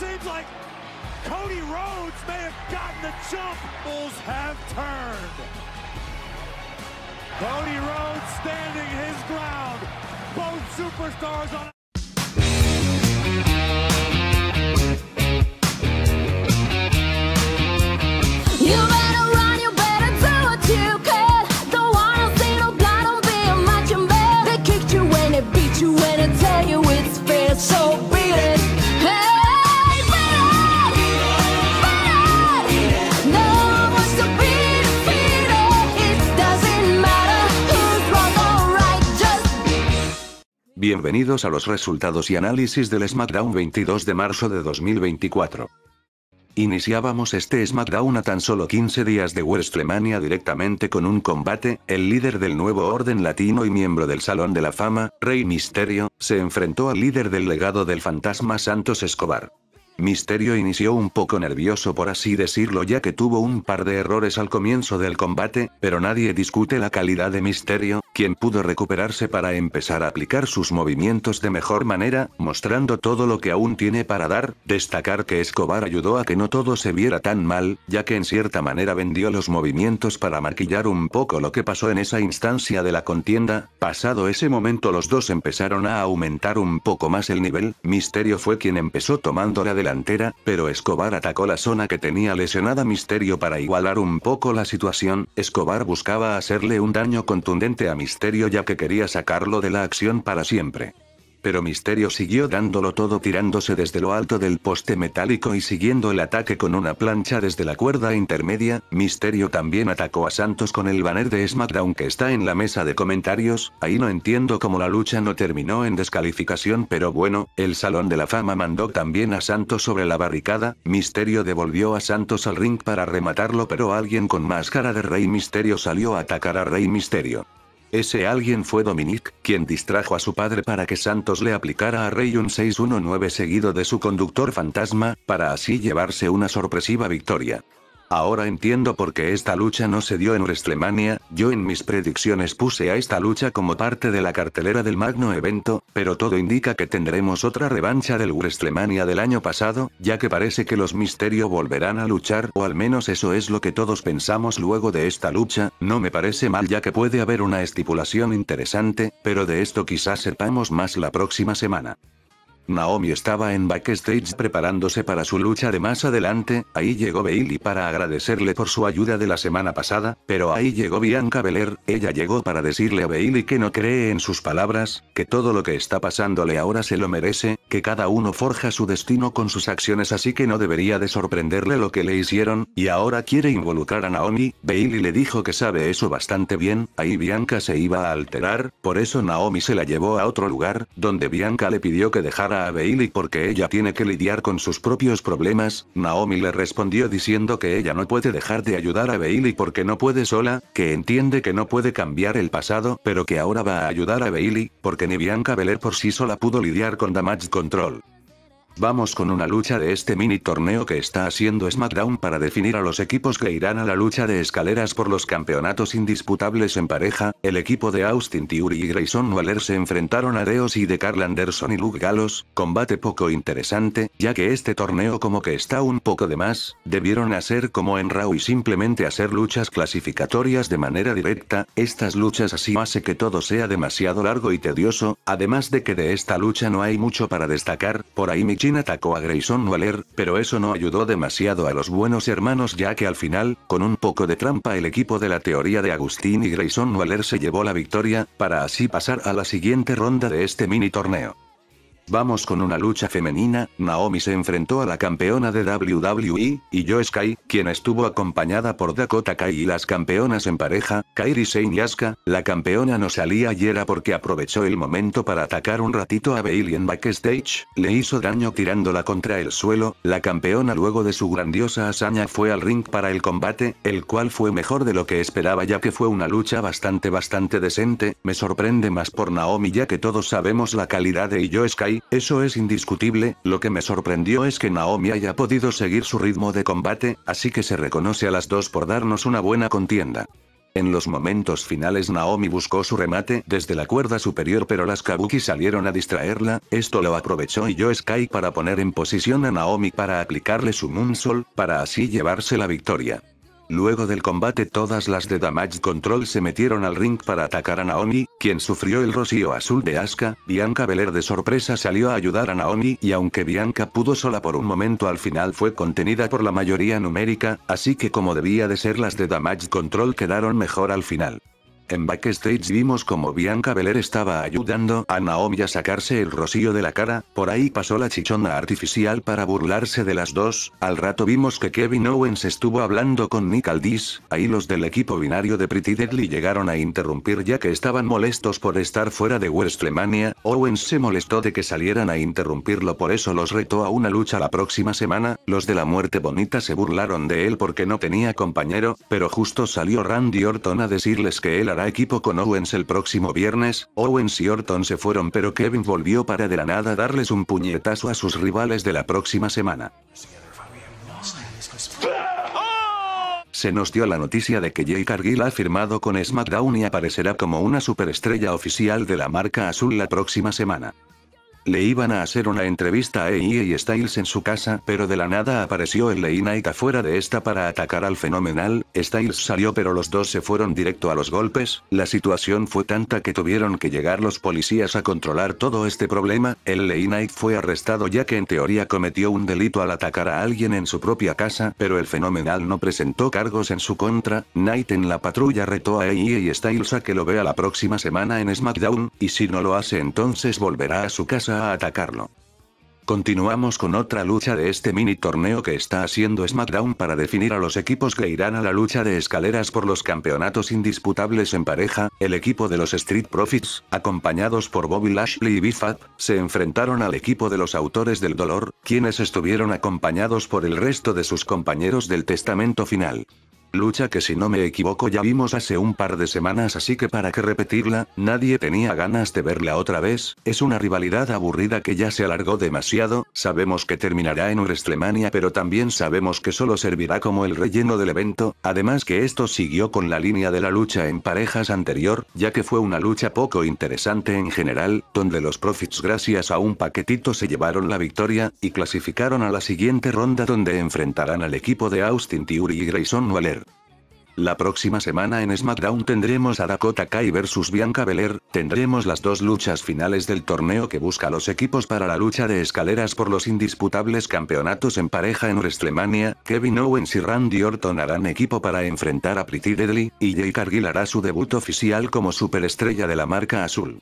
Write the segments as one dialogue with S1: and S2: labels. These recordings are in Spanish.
S1: seems like Cody Rhodes may have gotten the jump. Bulls have turned. Cody Rhodes standing his ground. Both superstars on. You better run, you better do what you can. Don't wanna see no blood, don't be a They kicked you when they beat you when it's Bienvenidos a los resultados y análisis del SmackDown 22 de marzo de 2024. Iniciábamos este SmackDown a tan solo 15 días de WrestleMania directamente con un combate, el líder del nuevo orden latino y miembro del Salón de la Fama, Rey Misterio, se enfrentó al líder del legado del fantasma Santos Escobar. Misterio inició un poco nervioso por así decirlo ya que tuvo un par de errores al comienzo del combate, pero nadie discute la calidad de Misterio, quien pudo recuperarse para empezar a aplicar sus movimientos de mejor manera, mostrando todo lo que aún tiene para dar, destacar que Escobar ayudó a que no todo se viera tan mal, ya que en cierta manera vendió los movimientos para maquillar un poco lo que pasó en esa instancia de la contienda, pasado ese momento los dos empezaron a aumentar un poco más el nivel, Misterio fue quien empezó tomando la delantera, pero Escobar atacó la zona que tenía lesionada Misterio para igualar un poco la situación, Escobar buscaba hacerle un daño contundente a Misterio ya que quería sacarlo de la acción para siempre. Pero Misterio siguió dándolo todo tirándose desde lo alto del poste metálico y siguiendo el ataque con una plancha desde la cuerda intermedia, Misterio también atacó a Santos con el banner de SmackDown que está en la mesa de comentarios, ahí no entiendo cómo la lucha no terminó en descalificación pero bueno, el Salón de la Fama mandó también a Santos sobre la barricada, Misterio devolvió a Santos al ring para rematarlo pero alguien con máscara de Rey Misterio salió a atacar a Rey Misterio. Ese alguien fue Dominic, quien distrajo a su padre para que Santos le aplicara a Rey un 619 seguido de su conductor fantasma, para así llevarse una sorpresiva victoria. Ahora entiendo por qué esta lucha no se dio en WrestleMania, yo en mis predicciones puse a esta lucha como parte de la cartelera del magno evento, pero todo indica que tendremos otra revancha del WrestleMania del año pasado, ya que parece que los Misterio volverán a luchar o al menos eso es lo que todos pensamos luego de esta lucha, no me parece mal ya que puede haber una estipulación interesante, pero de esto quizás sepamos más la próxima semana. Naomi estaba en backstage preparándose para su lucha de más adelante, ahí llegó Bailey para agradecerle por su ayuda de la semana pasada, pero ahí llegó Bianca Belair, ella llegó para decirle a Bailey que no cree en sus palabras, que todo lo que está pasándole ahora se lo merece, que cada uno forja su destino con sus acciones así que no debería de sorprenderle lo que le hicieron, y ahora quiere involucrar a Naomi, Bailey le dijo que sabe eso bastante bien, ahí Bianca se iba a alterar, por eso Naomi se la llevó a otro lugar, donde Bianca le pidió que dejara a Bailey porque ella tiene que lidiar con sus propios problemas, Naomi le respondió diciendo que ella no puede dejar de ayudar a Bailey porque no puede sola, que entiende que no puede cambiar el pasado pero que ahora va a ayudar a Bailey, porque ni Bianca Belair por sí sola pudo lidiar con Damage Control. Vamos con una lucha de este mini torneo que está haciendo SmackDown para definir a los equipos que irán a la lucha de escaleras por los campeonatos indisputables en pareja. El equipo de Austin Theory y Grayson Waller se enfrentaron a Deos y de Carl Anderson y Luke Galos. combate poco interesante, ya que este torneo como que está un poco de más, debieron hacer como en Raw y simplemente hacer luchas clasificatorias de manera directa, estas luchas así hace que todo sea demasiado largo y tedioso, además de que de esta lucha no hay mucho para destacar, por ahí atacó a Grayson Waller, pero eso no ayudó demasiado a los buenos hermanos ya que al final, con un poco de trampa el equipo de la teoría de Agustín y Grayson Waller se llevó la victoria, para así pasar a la siguiente ronda de este mini torneo. Vamos con una lucha femenina, Naomi se enfrentó a la campeona de WWE, y Yo Sky, quien estuvo acompañada por Dakota Kai y las campeonas en pareja, Kairi Sane y Asuka, la campeona no salía y era porque aprovechó el momento para atacar un ratito a Bailey en backstage, le hizo daño tirándola contra el suelo, la campeona luego de su grandiosa hazaña fue al ring para el combate, el cual fue mejor de lo que esperaba ya que fue una lucha bastante bastante decente, me sorprende más por Naomi ya que todos sabemos la calidad de Yo Sky, eso es indiscutible, lo que me sorprendió es que Naomi haya podido seguir su ritmo de combate, así que se reconoce a las dos por darnos una buena contienda. En los momentos finales Naomi buscó su remate desde la cuerda superior pero las Kabuki salieron a distraerla, esto lo aprovechó y yo Sky para poner en posición a Naomi para aplicarle su moonsol, para así llevarse la victoria. Luego del combate todas las de Damage Control se metieron al ring para atacar a Naomi, quien sufrió el rocío azul de Asuka, Bianca Belair de sorpresa salió a ayudar a Naomi y aunque Bianca pudo sola por un momento al final fue contenida por la mayoría numérica, así que como debía de ser las de Damage Control quedaron mejor al final. En backstage vimos como Bianca Belair estaba ayudando a Naomi a sacarse el rocío de la cara, por ahí pasó la chichona artificial para burlarse de las dos, al rato vimos que Kevin Owens estuvo hablando con Nick Aldis, ahí los del equipo binario de Pretty Deadly llegaron a interrumpir ya que estaban molestos por estar fuera de WrestleMania, Owens se molestó de que salieran a interrumpirlo por eso los retó a una lucha la próxima semana, los de la muerte bonita se burlaron de él porque no tenía compañero, pero justo salió Randy Orton a decirles que él hará equipo con Owens el próximo viernes, Owens y Orton se fueron pero Kevin volvió para de la nada darles un puñetazo a sus rivales de la próxima semana. Se nos dio la noticia de que Jake Cargill ha firmado con SmackDown y aparecerá como una superestrella oficial de la marca azul la próxima semana. Le iban a hacer una entrevista a AE y Styles en su casa, pero de la nada apareció el Ley Knight afuera de esta para atacar al fenomenal. Styles salió, pero los dos se fueron directo a los golpes. La situación fue tanta que tuvieron que llegar los policías a controlar todo este problema. El Ley Knight fue arrestado ya que en teoría cometió un delito al atacar a alguien en su propia casa, pero el fenomenal no presentó cargos en su contra. Knight en la patrulla retó a AE y Styles a que lo vea la próxima semana en SmackDown, y si no lo hace entonces volverá a su casa a atacarlo. Continuamos con otra lucha de este mini torneo que está haciendo SmackDown para definir a los equipos que irán a la lucha de escaleras por los campeonatos indisputables en pareja, el equipo de los Street Profits, acompañados por Bobby Lashley y Bifat, se enfrentaron al equipo de los autores del dolor, quienes estuvieron acompañados por el resto de sus compañeros del testamento final. Lucha que si no me equivoco ya vimos hace un par de semanas así que para qué repetirla, nadie tenía ganas de verla otra vez, es una rivalidad aburrida que ya se alargó demasiado, sabemos que terminará en WrestleMania pero también sabemos que solo servirá como el relleno del evento, además que esto siguió con la línea de la lucha en parejas anterior, ya que fue una lucha poco interesante en general, donde los Profits gracias a un paquetito se llevaron la victoria, y clasificaron a la siguiente ronda donde enfrentarán al equipo de Austin Tiuri y Grayson Waller. La próxima semana en SmackDown tendremos a Dakota Kai versus Bianca Belair, tendremos las dos luchas finales del torneo que busca los equipos para la lucha de escaleras por los indisputables campeonatos en pareja en WrestleMania, Kevin Owens y Randy Orton harán equipo para enfrentar a Pretty Deadly, y Jake Cargill hará su debut oficial como superestrella de la marca azul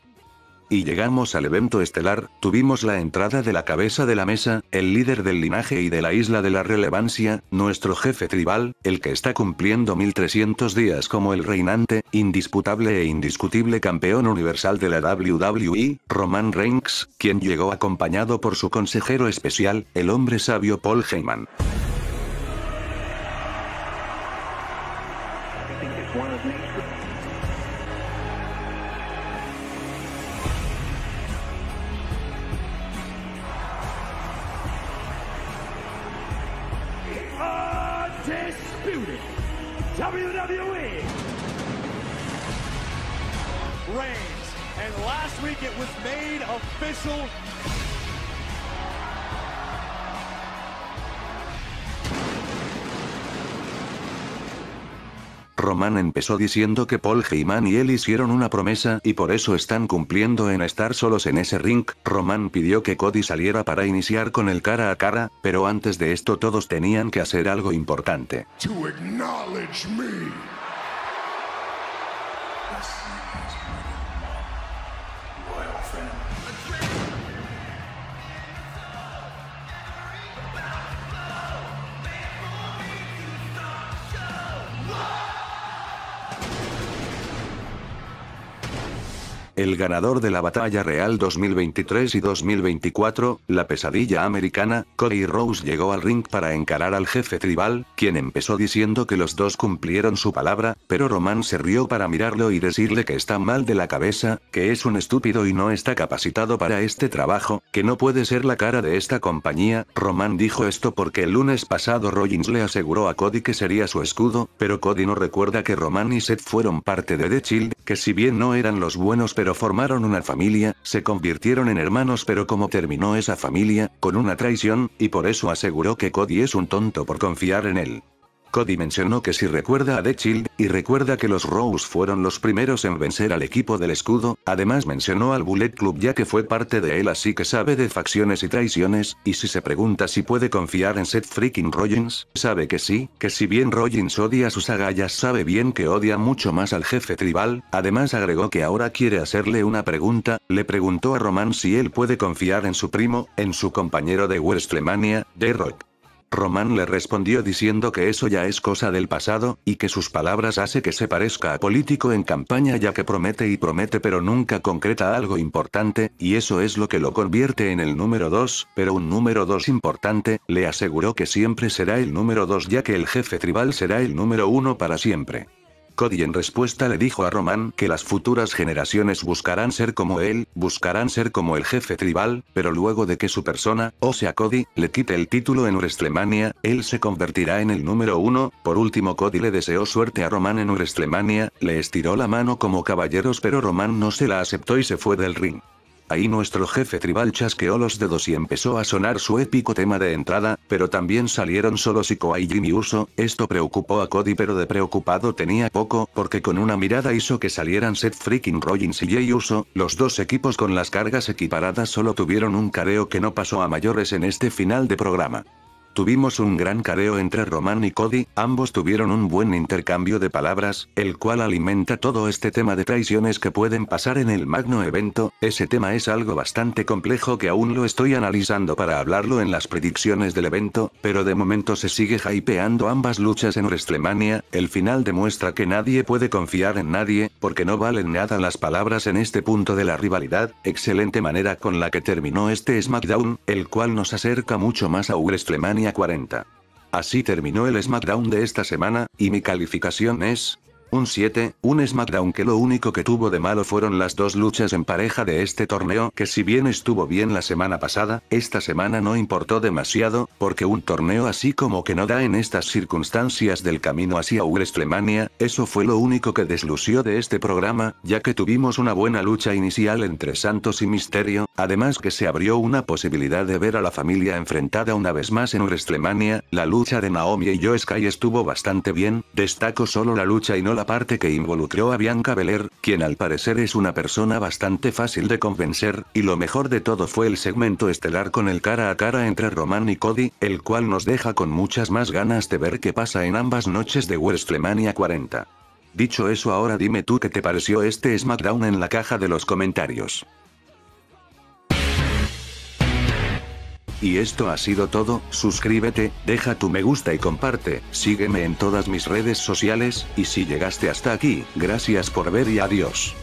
S1: y llegamos al evento estelar, tuvimos la entrada de la cabeza de la mesa, el líder del linaje y de la isla de la relevancia, nuestro jefe tribal, el que está cumpliendo 1300 días como el reinante, indisputable e indiscutible campeón universal de la WWE, Roman Reigns, quien llegó acompañado por su consejero especial, el hombre sabio Paul Heyman. WWE. Reigns. And last week it was made official. Roman empezó diciendo que Paul Heyman y él hicieron una promesa y por eso están cumpliendo en estar solos en ese ring. Roman pidió que Cody saliera para iniciar con el cara a cara, pero antes de esto todos tenían que hacer algo importante. el ganador de la Batalla Real 2023 y 2024, la pesadilla americana, Cody Rose llegó al ring para encarar al jefe tribal, quien empezó diciendo que los dos cumplieron su palabra, pero Roman se rió para mirarlo y decirle que está mal de la cabeza, que es un estúpido y no está capacitado para este trabajo, que no puede ser la cara de esta compañía, Roman dijo esto porque el lunes pasado Rollins le aseguró a Cody que sería su escudo, pero Cody no recuerda que Roman y Seth fueron parte de The Child, que si bien no eran los buenos pero pero formaron una familia, se convirtieron en hermanos pero como terminó esa familia, con una traición, y por eso aseguró que Cody es un tonto por confiar en él. Cody mencionó que si recuerda a The Child, y recuerda que los Rose fueron los primeros en vencer al equipo del escudo, además mencionó al Bullet Club ya que fue parte de él así que sabe de facciones y traiciones, y si se pregunta si puede confiar en Seth freaking Rollins, sabe que sí, que si bien Rollins odia sus agallas sabe bien que odia mucho más al jefe tribal, además agregó que ahora quiere hacerle una pregunta, le preguntó a Roman si él puede confiar en su primo, en su compañero de WrestleMania, The Rock. Román le respondió diciendo que eso ya es cosa del pasado, y que sus palabras hace que se parezca a político en campaña ya que promete y promete pero nunca concreta algo importante, y eso es lo que lo convierte en el número 2, pero un número 2 importante, le aseguró que siempre será el número 2 ya que el jefe tribal será el número 1 para siempre. Cody en respuesta le dijo a Roman que las futuras generaciones buscarán ser como él, buscarán ser como el jefe tribal, pero luego de que su persona, o sea Cody, le quite el título en WrestleMania, él se convertirá en el número uno. Por último Cody le deseó suerte a Roman en WrestleMania, le estiró la mano como caballeros pero Roman no se la aceptó y se fue del ring. Ahí nuestro jefe tribal chasqueó los dedos y empezó a sonar su épico tema de entrada, pero también salieron solo Sikoa y Jimmy Uso, esto preocupó a Cody pero de preocupado tenía poco, porque con una mirada hizo que salieran Seth Freaking Rollins y Jay Uso, los dos equipos con las cargas equiparadas solo tuvieron un careo que no pasó a mayores en este final de programa. Tuvimos un gran careo entre Román y Cody, ambos tuvieron un buen intercambio de palabras, el cual alimenta todo este tema de traiciones que pueden pasar en el magno evento, ese tema es algo bastante complejo que aún lo estoy analizando para hablarlo en las predicciones del evento, pero de momento se sigue hypeando ambas luchas en WrestleMania, el final demuestra que nadie puede confiar en nadie, porque no valen nada las palabras en este punto de la rivalidad, excelente manera con la que terminó este SmackDown, el cual nos acerca mucho más a WrestleMania 40. Así terminó el SmackDown de esta semana, y mi calificación es, un 7, un SmackDown que lo único que tuvo de malo fueron las dos luchas en pareja de este torneo que si bien estuvo bien la semana pasada, esta semana no importó demasiado, porque un torneo así como que no da en estas circunstancias del camino hacia WrestleMania, eso fue lo único que deslució de este programa, ya que tuvimos una buena lucha inicial entre Santos y Misterio, además que se abrió una posibilidad de ver a la familia enfrentada una vez más en WrestleMania, la lucha de Naomi y Joe Sky estuvo bastante bien, destaco solo la lucha y no la parte que involucró a Bianca Belair, quien al parecer es una persona bastante fácil de convencer, y lo mejor de todo fue el segmento estelar con el cara a cara entre Roman y Cody, el cual nos deja con muchas más ganas de ver qué pasa en ambas noches de WrestleMania 40. Dicho eso ahora dime tú qué te pareció este SmackDown en la caja de los comentarios. Y esto ha sido todo, suscríbete, deja tu me gusta y comparte, sígueme en todas mis redes sociales, y si llegaste hasta aquí, gracias por ver y adiós.